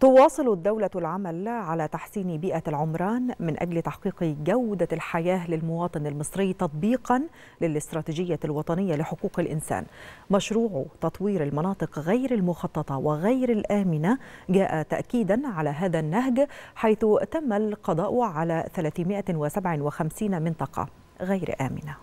تواصل الدولة العمل على تحسين بيئة العمران من أجل تحقيق جودة الحياة للمواطن المصري تطبيقا للاستراتيجية الوطنية لحقوق الإنسان مشروع تطوير المناطق غير المخططة وغير الآمنة جاء تأكيدا على هذا النهج حيث تم القضاء على 357 منطقة غير آمنة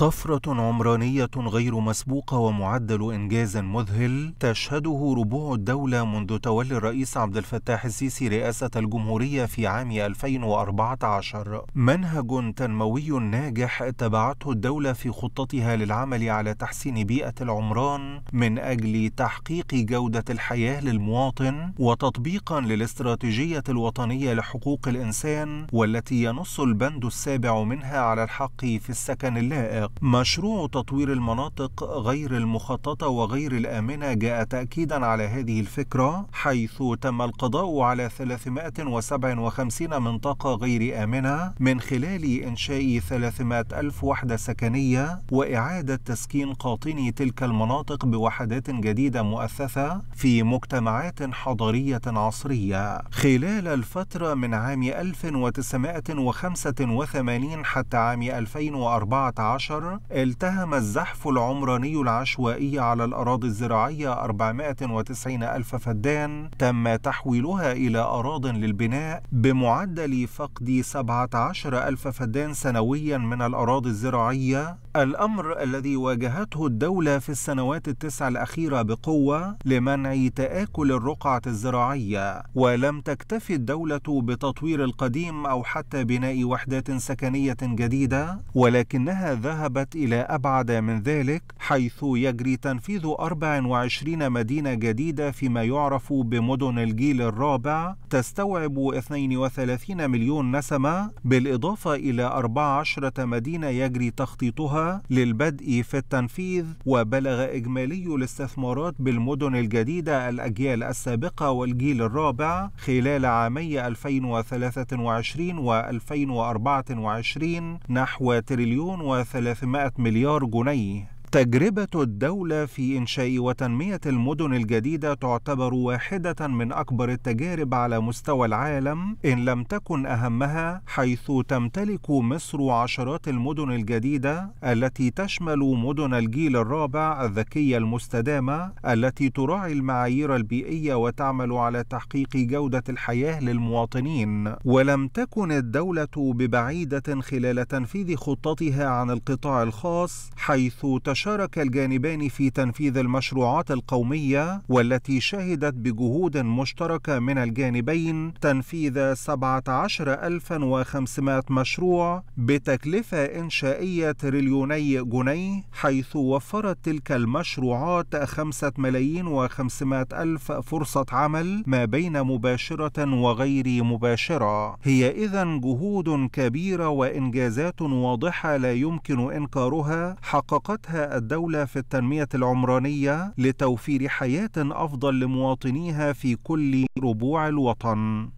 طفرة عمرانية غير مسبوقة ومعدل إنجاز مذهل تشهده ربوع الدولة منذ تولي الرئيس عبد الفتاح السيسي رئاسة الجمهورية في عام 2014 منهج تنموي ناجح اتبعته الدولة في خطتها للعمل على تحسين بيئة العمران من أجل تحقيق جودة الحياة للمواطن وتطبيقا للاستراتيجية الوطنية لحقوق الإنسان والتي ينص البند السابع منها على الحق في السكن اللائق مشروع تطوير المناطق غير المخططة وغير الآمنة جاء تأكيدا على هذه الفكرة حيث تم القضاء على 357 منطقة غير آمنة من خلال إنشاء 300 ألف وحدة سكنية وإعادة تسكين قاطني تلك المناطق بوحدات جديدة مؤثثة في مجتمعات حضرية عصرية خلال الفترة من عام 1985 حتى عام 2014 مصر التهم الزحف العمراني العشوائي على الأراضي الزراعية 490 ألف فدان تم تحويلها إلى أراض للبناء بمعدل فقد 17 ألف فدان سنويا من الأراضي الزراعية الأمر الذي واجهته الدولة في السنوات التسع الأخيرة بقوة لمنع تآكل الرقعة الزراعية، ولم تكتفي الدولة بتطوير القديم أو حتى بناء وحدات سكنية جديدة، ولكنها ذهبت إلى أبعد من ذلك، حيث يجري تنفيذ 24 مدينة جديدة فيما يعرف بمدن الجيل الرابع، تستوعب 32 مليون نسمة، بالإضافة إلى 14 مدينة يجري تخطيطها للبدء في التنفيذ وبلغ إجمالي الاستثمارات بالمدن الجديدة الأجيال السابقة والجيل الرابع خلال عامي 2023 و 2024 نحو تريليون و 300 مليار جنيه تجربة الدولة في إنشاء وتنمية المدن الجديدة تعتبر واحدة من أكبر التجارب على مستوى العالم إن لم تكن أهمها حيث تمتلك مصر عشرات المدن الجديدة التي تشمل مدن الجيل الرابع الذكية المستدامة التي تراعي المعايير البيئية وتعمل على تحقيق جودة الحياة للمواطنين ولم تكن الدولة ببعيدة خلال تنفيذ خطتها عن القطاع الخاص حيث تشمل شارك الجانبان في تنفيذ المشروعات القومية والتي شهدت بجهود مشتركة من الجانبين تنفيذ 17500 مشروع بتكلفة إنشائية تريليوني جنيه حيث وفرت تلك المشروعات 5 ملايين و500 ألف فرصة عمل ما بين مباشرة وغير مباشرة هي إذا جهود كبيرة وإنجازات واضحة لا يمكن إنكارها حققتها الدولة في التنمية العمرانية لتوفير حياة أفضل لمواطنيها في كل ربوع الوطن